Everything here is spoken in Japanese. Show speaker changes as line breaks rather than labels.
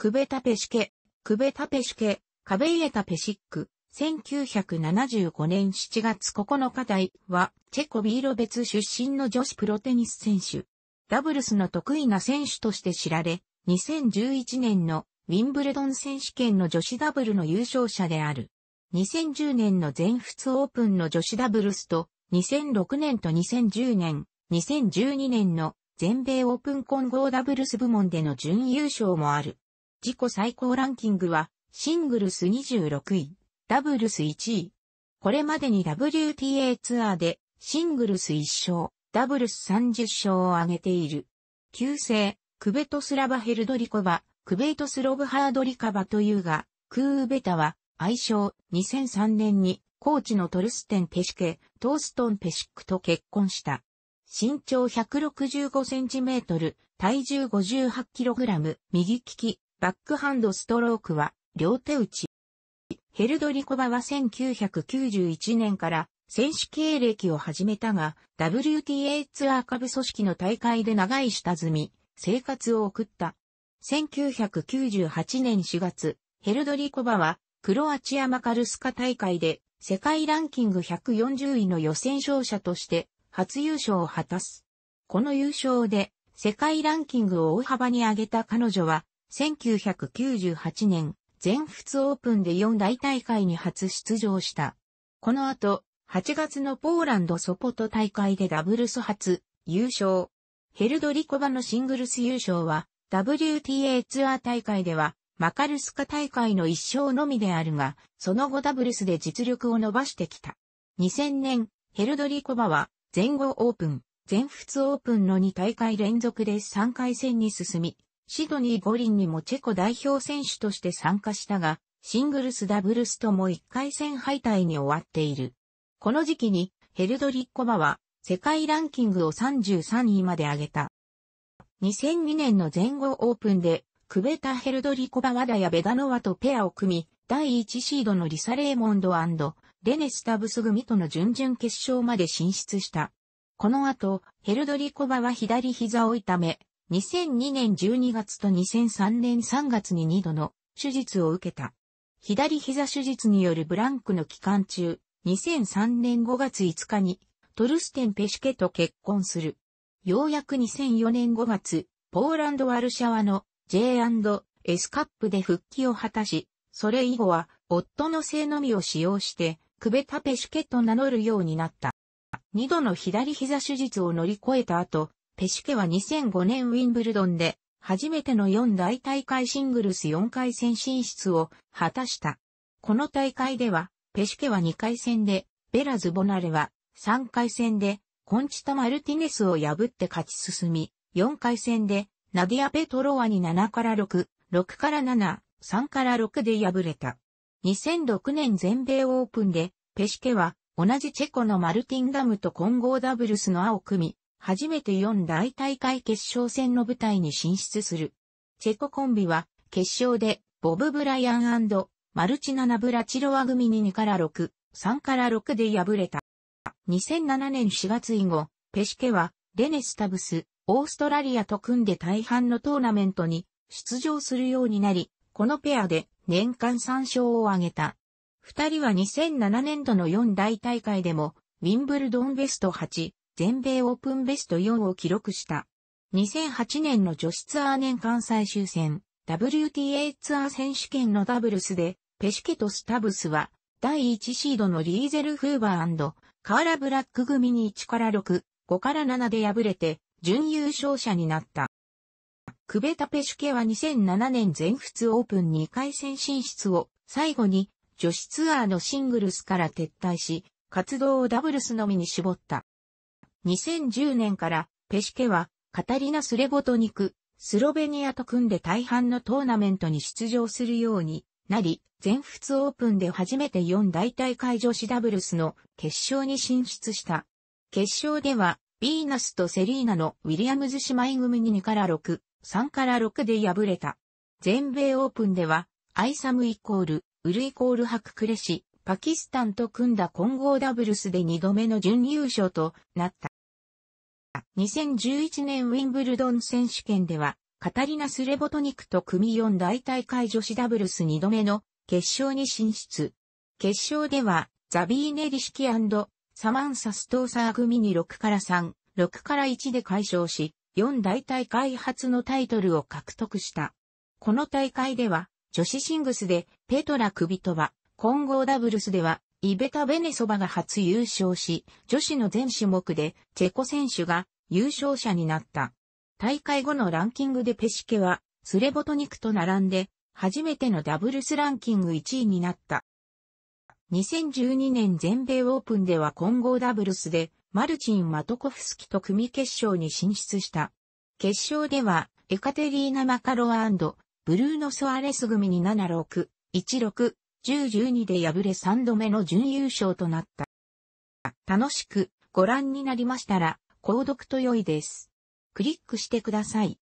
クベタペシケ、クベタペシケ、カベイエタペシック、1975年7月9日台は、チェコビーロ別出身の女子プロテニス選手。ダブルスの得意な選手として知られ、2011年のウィンブルドン選手権の女子ダブルの優勝者である。2010年の全仏オープンの女子ダブルスと、2006年と2010年、2012年の全米オープン混合ダブルス部門での準優勝もある。自己最高ランキングは、シングルス26位、ダブルス1位。これまでに WTA ツアーで、シングルス1勝、ダブルス30勝を挙げている。旧姓、クベトスラバヘルドリコバ、クベイトスロブハードリカバというが、クーベタは、愛称、2003年に、コーチのトルステン・ペシケ、トーストン・ペシックと結婚した。身長165センチメートル、体重58キログラム、右利き、バックハンドストロークは両手打ち。ヘルドリコバは1991年から選手経歴を始めたが、WTA ツアー下部組織の大会で長い下積み、生活を送った。1998年4月、ヘルドリコバはクロアチアマカルスカ大会で世界ランキング140位の予選勝者として初優勝を果たす。この優勝で世界ランキングを大幅に上げた彼女は1998年、全仏オープンで四大大会に初出場した。この後、8月のポーランドソポト大会でダブルス初、優勝。ヘルドリコバのシングルス優勝は、WTA ツアー大会では、マカルスカ大会の一勝のみであるが、その後ダブルスで実力を伸ばしてきた。2000年、ヘルドリコバは、全豪オープン、全仏オープンの2大会連続で3回戦に進み、シドニー五輪にもチェコ代表選手として参加したが、シングルスダブルスとも1回戦敗退に終わっている。この時期にヘルドリッコバは世界ランキングを33位まで上げた。2002年の全豪オープンで、クベタ・ヘルドリコバ・ワダやベダノワとペアを組み、第1シードのリサ・レーモンドレネスタブス組との準々決勝まで進出した。この後、ヘルドリコバは左膝を痛め、2002年12月と2003年3月に2度の手術を受けた。左膝手術によるブランクの期間中、2003年5月5日にトルステン・ペシュケと結婚する。ようやく2004年5月、ポーランド・ワルシャワの J&S カップで復帰を果たし、それ以後は夫の性のみを使用して、クベタ・ペシュケと名乗るようになった。二度の左膝手術を乗り越えた後、ペシュケは2005年ウィンブルドンで、初めての4大大会シングルス4回戦進出を果たした。この大会では、ペシュケは2回戦で、ベラ・ズボナレは3回戦で、コンチタ・マルティネスを破って勝ち進み、4回戦で、ナディア・ペトロワに7から6、6から7、3から6で敗れた。2006年全米オープンで、ペシュケは同じチェコのマルティンダムと混合ダブルスの青組、初めて4大大会決勝戦の舞台に進出する。チェココンビは、決勝で、ボブ・ブライアンマルチナ・ナブラチロワ組に2から6、3から6で敗れた。2007年4月以後、ペシケは、レネスタブス、オーストラリアと組んで大半のトーナメントに出場するようになり、このペアで年間3勝を挙げた。二人は2007年度の4大大会でも、ウィンブルドンベスト8、全米オープンベスト4を記録した。2008年の女子ツアー年間最終戦、WTA ツアー選手権のダブルスで、ペシケとスタブスは、第1シードのリーゼル・フーバーカーラ・ブラック組に1から6、5から7で敗れて、準優勝者になった。クベタ・ペシュケは2007年全仏オープン2回戦進出を最後に女子ツアーのシングルスから撤退し、活動をダブルスのみに絞った。2010年からペシケはカタリナ・スレボトニク、スロベニアと組んで大半のトーナメントに出場するようになり、全仏オープンで初めて4大大会女子ダブルスの決勝に進出した。決勝では、ビーナスとセリーナのウィリアムズ姉妹組に2から6、3から6で敗れた。全米オープンでは、アイサムイコール、ウルイコールハククレシ、パキスタンと組んだ混合ダブルスで2度目の準優勝となった。2011年ウィンブルドン選手権では、カタリナ・スレボトニクと組4大大会女子ダブルス2度目の決勝に進出。決勝では、ザビーネ・リシキサマンサ・ストーサー組に6から3、6から1で解消し、4大大会初のタイトルを獲得した。この大会では、女子シングスでペトラ・クビトバ、混合ダブルスではイベタ・ベネソバが初優勝し、女子の全種目でチェコ選手が優勝者になった。大会後のランキングでペシケは、スレボトニクと並んで、初めてのダブルスランキング1位になった。2012年全米オープンでは混合ダブルスで、マルチン・マトコフスキと組決勝に進出した。決勝では、エカテリーナ・マカロワブルーノ・ソアレス組に7-6、1-6、10-12で敗れ3度目の準優勝となった。楽しくご覧になりましたら、購読と良いです。クリックしてください。